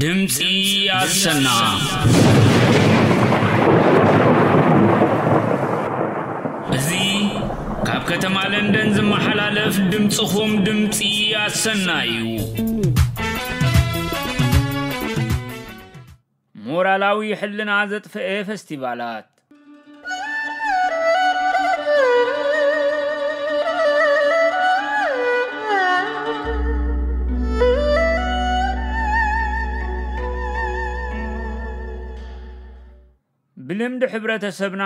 ድምፂ አሰና እዚ ካብ ከተማ ለንደን ዝመሓላለፍ ድምፅኹም ድምፂ ኣሰና እዩ ሞራላዊ ሕልና ዘጥፍአ ፈስቲቫላት ብልምዲ ሕብረተሰብና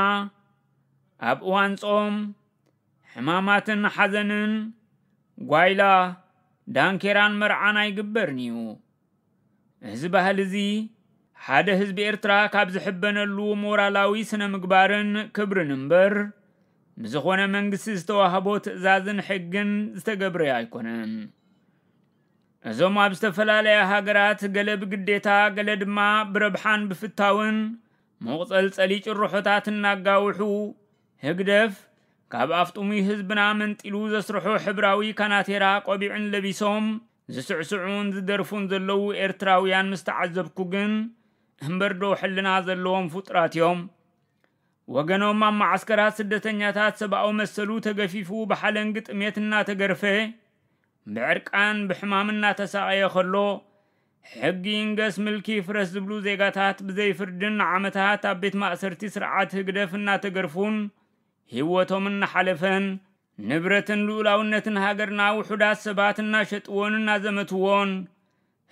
ኣብ እዋን ጾም ሕማማትን ሓዘንን ጓይላ ዳንኬራን መርዓን ኣይግበርን እዩ እዚ ባህል እዚ ሓደ ህዝቢ ኤርትራ ካብ ዝሕበነሉ ሞራላዊ ስነ ምግባርን ክብርን እምበር ብዝኾነ መንግስቲ ዝተዋህቦ ትእዛዝን ሕግን ዝተገብረ ኣይኮነን እዞም ኣብ ዝተፈላለየ ሃገራት ገለ ብግዴታ ገለ ድማ ብረብሓን ብፍታውን መቑፀልፀሊ ጭርሖታት እናጋውሑ ህግደፍ ካብ ኣፍጡሚ ህዝብና መንጢሉ ዘስርሑ ሕብራዊ ካናቴራ ቆቢዕን ለቢሶም ዝስዕስዑን ዝደርፉን ዘለው ኤርትራውያን ምስ ተዓዘብኩ ግን እምበርዶ ሕልና ዘለዎም ፍጡራት እዮም ወገኖም ኣብ ማዓስከራት ስደተኛታት ሰብኣዊ መሰሉ ተገፊፉ ብሓለንግ ጥሜት እናተገርፈ ብዕርቃን ብሕማም እናተሳቀየ ከሎ ሕጊ ይንገስ ምልኪ ፍረስ ዝብሉ ዜጋታት ብዘይፍርድን ዓመታት ኣብ ቤት ማእሰርቲ ስርዓት ህግደፍ እናተገርፉን ህይወቶም እናሓለፈን ንብረትን ልኡላውነትን ሃገርና ውሑዳት ሰባት እናሸጥዎን እናዘመትዎን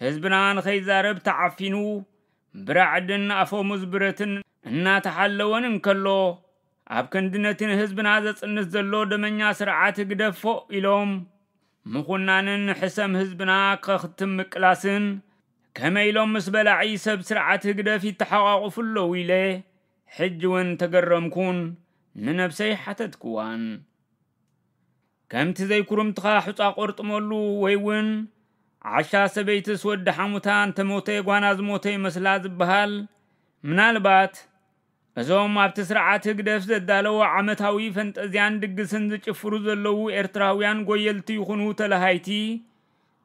ህዝብና ንኸይዛረብ ተዓፊኑ ብራዕድን ኣፎሙ ብረትን እናተሓለወን እንከሎ ኣብ ክንድነትን ህዝብና ዘጽንስ ዘሎ ደመኛ ስርዓት ህግደፍ ፎቕ ኢሎም ምኹናንን ሕሰም ህዝብና ከኽትም ምቅላስን ከመይ ኢሎም ምስ በላዓይ ሰብ ስርዓት ህግደፍ ይተሓቋቑፉ ኣለዉ ኢለ ሕጂ እውን ተገረምኩን ንነብሰይ ሓተትክዋን ከምቲ ዘይኩርምትኻ ሕፃ ቆርጥመሉ ወይ እውን ዓሻ ሰበይትስ ወዲ ሓሙታ እንተሞተ ጓና ዝሞተ ይመስላ ዝበሃል ምናልባት እዞም ኣብቲ ስርዓት ህግደፍ ዘዳለዎ ዓመታዊ ፈንጠዝያን ድግስን ዝጭፍሩ ዘለዉ ኤርትራውያን ጎየልቲ ይኹኑ ተላሃይቲ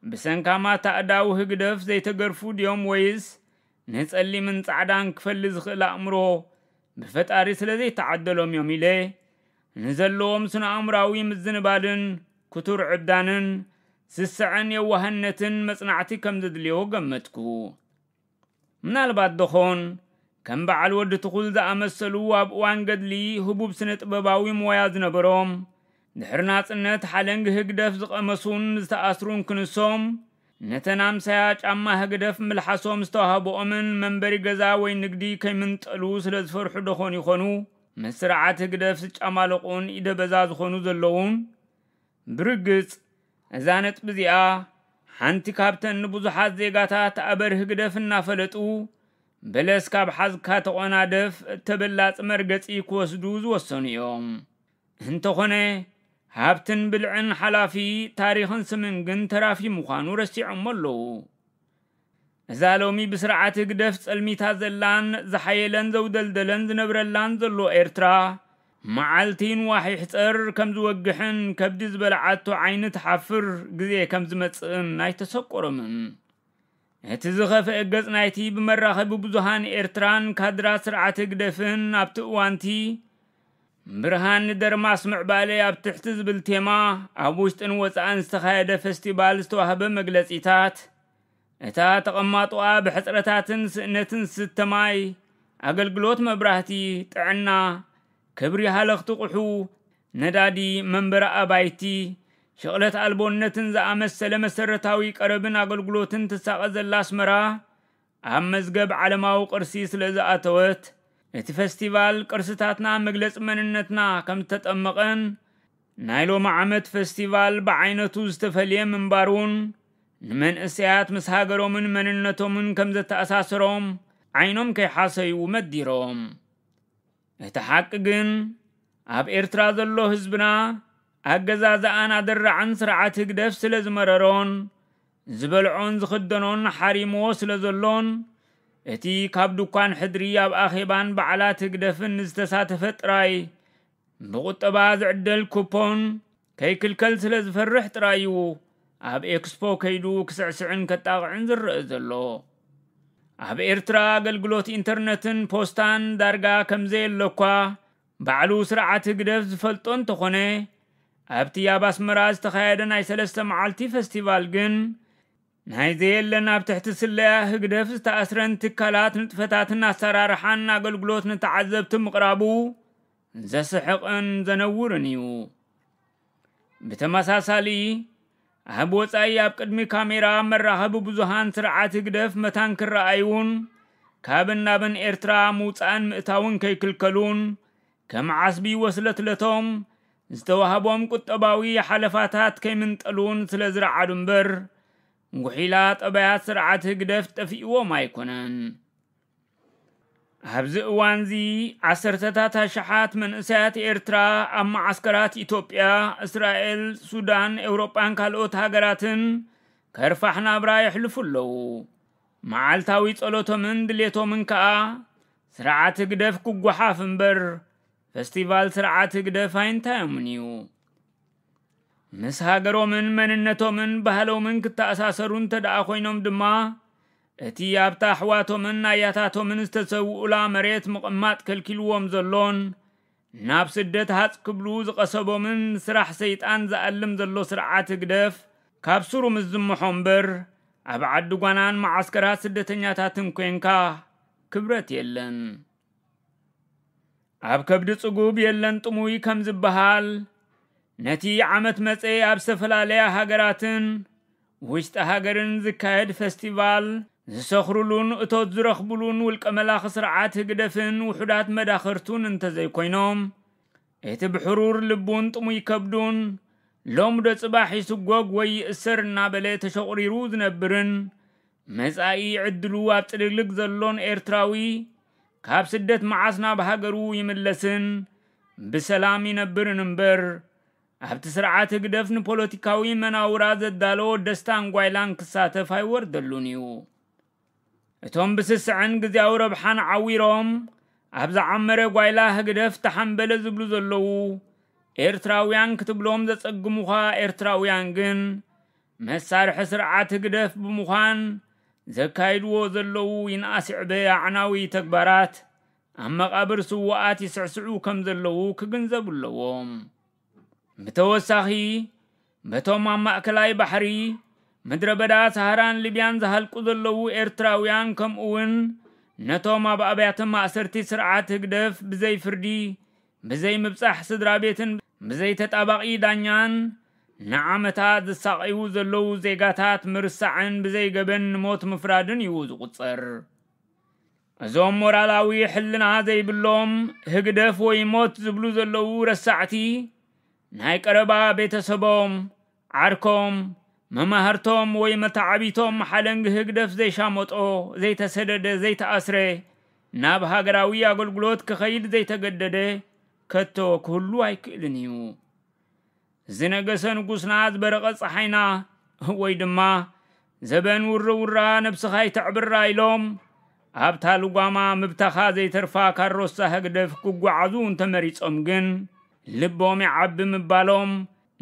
بسنكاما اداو هكدف زي تقرفو ديوم ويز نهز اللي من تعدان كفل زخي لأمرو بفت أريس لذي تعدلوم يومي لي نزلوهم سنة أمراوي مزنبادن كتور عبدانن سسعن يوهنتن مصنعتي كم زدليو قمتكو من الباد دخون كم بعل ود تقول ذا أمسلو وابقوان قدلي هبوب سنت بباوي موياز نبروم ድሕሪ ናጽነት ሓለንጊ ህግደፍ ዝቐመሱን ዝተኣስሩን ክንሶም ነተን ኣምሳያ ጫማ ህግደፍ ምልሓሶም ዝተዋህቦኦምን መንበሪ ገዛ ወይ ንግዲ ከይምንጠሉ ስለ ዝፈርሑ ደኾን ይኾኑ ምስ ስርዓት ህግደፍ ዝጨማለቑን ኢደበዛ ዝኾኑ ዘለውን ብርግጽ እዛ ነጥቢ እዚኣ ሓንቲ ካብተን ንብዙሓት ዜጋታት ኣበር ህግደፍ እናፈለጡ በለስ ካብ ሓዝካ ተቆናደፍ እተበላፅ መርገፂ ክወስዱ ዝወሰኑ እዮም እንተኾነ ሃብትን ብልዕን ሓላፊ ታሪኽን ስምን ግን ተራፊ ምዃኑ ረሲዖሞ ኣለዉ እዛ ሎሚ ብስርዓት ህግደፍ ጸልሚታ ዘላን ዝሓየለን ዘውደልደለን ዝነብረላን ዘሎ ኤርትራ መዓልቲን ዋሒ ሕፀር ከም ዝወግሕን ከብዲ ዝበልዓቶ ዓይኒ ተሓፍር ግዜ ከም ዝመጽእን ናይ ተሰቈሮምን እቲ ዝኸፍአ ገጽ ናይቲ ብመራኸቢ ብዙሃን ኤርትራን ካድራ ስርዓት ህግደፍን ኣብቲ እዋንቲ ብርሃን ንደር ማስምዕ ባለ ኣብ ትሕቲ ዝብል ቴማ ኣብ ውሽጥን ወፃእን ዝተኻየደ ፌስቲቫል ዝተዋህበ መግለፂታት እታ ተቐማጥዋ ብሕፅረታትን ስእነትን ስተማይ ኣገልግሎት መብራህቲ ጥዕና ክብሪ ሃለኽቲ ቑሑ ነዳዲ መንበረ ኣባይቲ ሸቕለት ኣልቦነትን ዝኣመሰለ መሰረታዊ ቀረብን ኣገልግሎትን ትሳቐ ዘላ ኣስመራ ኣብ መዝገብ ዓለማዊ ቅርሲ ስለ ዝኣተወት እቲ ፈስቲቫል ቅርስታትና መግለፂ መንነትና ከም ዝተጠመቐን ናይ ሎሚ ዓመት ፈስቲቫል ብዓይነቱ ዝተፈልየ ምንባር እውን ንመንእሰያት ምስ ሃገሮምን መንነቶምን ከም ዘተኣሳስሮም ዓይኖም ከይሓሰዩ መዲሮም እቲ ሓቂ ግን ኣብ ኤርትራ ዘሎ ህዝብና ኣገዛዛኣን ኣደራዕን ስርዓት ህግደፍ ስለ ዝመረሮን ዝበልዖን ዝኽደኖን ሓሪምዎ ስለ ዘሎን እቲ ካብ ድኳን ሕድሪ ኣብ ኣኼባን በዓላት ህግደፍን ዝተሳተፈ ጥራይ ብቁጠባ ዝዕደል ኩፖን ከይክልከል ስለ ዝፈርሕ ጥራይ እዩ ኣብ ኤክስፖ ከይዱ ክስዕስዕን ከጣቕዕን ዝርአ ዘሎ ኣብ ኤርትራ ኣገልግሎት ኢንተርነትን ፖስታን ዳርጋ ከምዘየለ እኳ ባዕሉ ስርዓት ህግደፍ ዝፈልጦ እንተኾነ ኣብቲ ኣብ ኣስመራ ዝተኻየደ ናይ ሰለስተ መዓልቲ ፈስቲቫል ግን ናይዘየለና ኣብ ትሕቲ ስለያ ህግደፍ ዝተኣስረን ትካላት ንጥፈታትን ኣሰራርሓን ኣገልግሎት ንተዓዘብቲ ምቕራቡ ዘስሕቕን ዘነውርን እዩ ብተመሳሳሊ ኣብ ወፃኢ ኣብ ቅድሚ ካሜራ መራኸቢ ብዙሃን ስርዓት ህግደፍ መታን ክረኣዩን ካብን ናብን ኤርትራ ምውፃእን ምእታውን ከይክልከሉን ከም ዓስቢ ወስለትለቶም ዝተዋህቦም ቁጠባዊ ሓለፋታት ከይምንጠሉን ስለ ዝረዓዱ እምበር ንጉሒላ ጠበያት ስርዓት ህግደፍ ጠፊእዎም ኣይኮነን ኣብዚ እዋን እዚ ዓሰርተታት ኣሸሓት መንእሰያት ኤርትራ ኣብ ማዓስከራት ኢትዮጵያ እስራኤል ሱዳን ኤውሮጳን ካልኦት ሃገራትን ከርፋሕ ናብራ የሕልፉ ኣለዉ መዓልታዊ ጸሎቶምን ድሌቶምን ከኣ ስርዓት ህግደፍ ክጓሓፍ እምበር ፌስቲቫል ስርዓት ህግደፍ ኣይንታዮምን እዩ ምስ ሃገሮምን መንነቶምን ባህሎምን ክተኣሳሰሩን እንተ ደኣ ኮይኖም ድማ እቲ ኣብታ ኣሕዋቶምን ኣያታቶምን ዝተሰውኡላ መሬት ምቕማጥ ከልኪልዎም ዘሎን ናብ ስደት ሃፅ ክብሉ ዝቐሰቦምን ስራሕ ሰይጣን ዝኣልም ዘሎ ስርዓት ግደፍ ካብ ስሩ ምስ ዝምሖ እምበር ኣብ ዓዲ ጓናን ማዓስከራት ስደተኛታትን ኮንካ ክብረት የለን ኣብ ከብዲ ጽጉብ የለን ጥሙይ ከም ዝበሃል ነቲ ዓመት መፀ ኣብ ዝተፈላለያ ሃገራትን ውሽጢ ሃገርን ዝካየድ ፌስቲቫል ዝሰኽሩሉን እቶት ዝረኽብሉን ውልቀ መላኽ ስርዓት ህግደፍን ውሑዳት መዳኽርቱን እንተዘይኮይኖም እቲ ብሕሩር ልቡን ጥሙይ ከብዱን ሎም ዶ ጽባሕ ይስጎግ ወይ ይእሰር እናበለ ተሸቑሪሩ ዝነብርን መጻኢ ዕድሉ ኣብ ጥልግልግ ዘሎን ኤርትራዊ ካብ ስደት መዓስ ናብ ሃገሩ ይምለስን ብሰላም ይነብርን እምበር ኣብቲ ስርዓት ህግደፍን ፖለቲካዊ መናውራ ዘዳለዎ ደስታ እንጓይላን ክሳተፍ ኣይወርደሉን እዩ እቶም ብስስዕን ግዜያዊ ረብሓን ዓዊሮም ኣብ ዝዓመረ ጓይላ ህግደፍ ተሓንበለ ዝብሉ ዘለዉ ኤርትራውያን ክትብሎም ዘጸግሙኻ ኤርትራውያን ግን መሳርሒ ስርዓት ህግደፍ ብምዃን ዘካይድዎ ዘለዉ ይንኣስዕበ ኣዕናዊ ተግባራት ኣብ መቓብር ስዋኣት ይስዕስዑ ከም ዘለዉ ክግንዘብ ኣለዎም ምተወሳኺ በቶም ኣብ ማእከላይ ባሕሪ ምድረ በዳ ሰሃራን ሊብያን ዝሃልቁ ዘለዉ ኤርትራውያን ከምኡ ውን ነቶም ኣብ ኣብያተ ማእሰርቲ ስርዓት ህግደፍ ብዘይ ፍርዲ ብዘይ ምብፃሕ ስድራ ቤትን ብዘይ ተጣባቂ ዳኛን ንዓመታት ዝሳቀዩ ዘለዉ ዜጋታት ምርሳዕን ብዘይ ገበን ንሞት ምፍራድን እዩ ዝቁፀር እዞም ሞራላዊ ሕልና ዘይብሎም ህግደፍ ወይ ሞት ዝብሉ ዘለዉ ረሳዕቲ ናይ ቀረባ ቤተሰቦም ዓርኮም መማህርቶም ወይ መታዓቢቶም ሓለንጊ ህግደፍ ዘይሻመጦ ዘይተሰደደ ዘይተኣስረ ናብ ሃገራዊ ኣገልግሎት ክኸይድ ዘይተገደደ ከቶ ክህሉ ኣይክእልን እዩ ዝነገሰ ንጉስና ዝበረቐ ፀሓይና ወይ ድማ ዘበን ውርውራ ነብስኻ ይተዕብራ ኢሎም ኣብታ ልጓማ ምብታኻ ዘይተርፋ ካሮሳ ህግደፍ ክጓዓዙ እንተመሪፆም ግን ልቦም ይዓቢ ምባሎም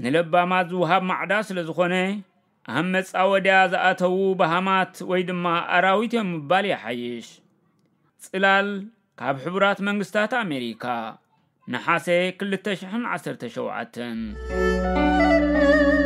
ንለባማት ዝውሃብ ማዕዳ ስለ ዝኾነ ኣብ መፃ ወዲያ ዝኣተዉ ባሃማት ወይ ድማ ኣራዊት እዮም ምባል የሓይሽ ፅላል ካብ ሕቡራት መንግስታት ኣሜሪካ نحاسي 217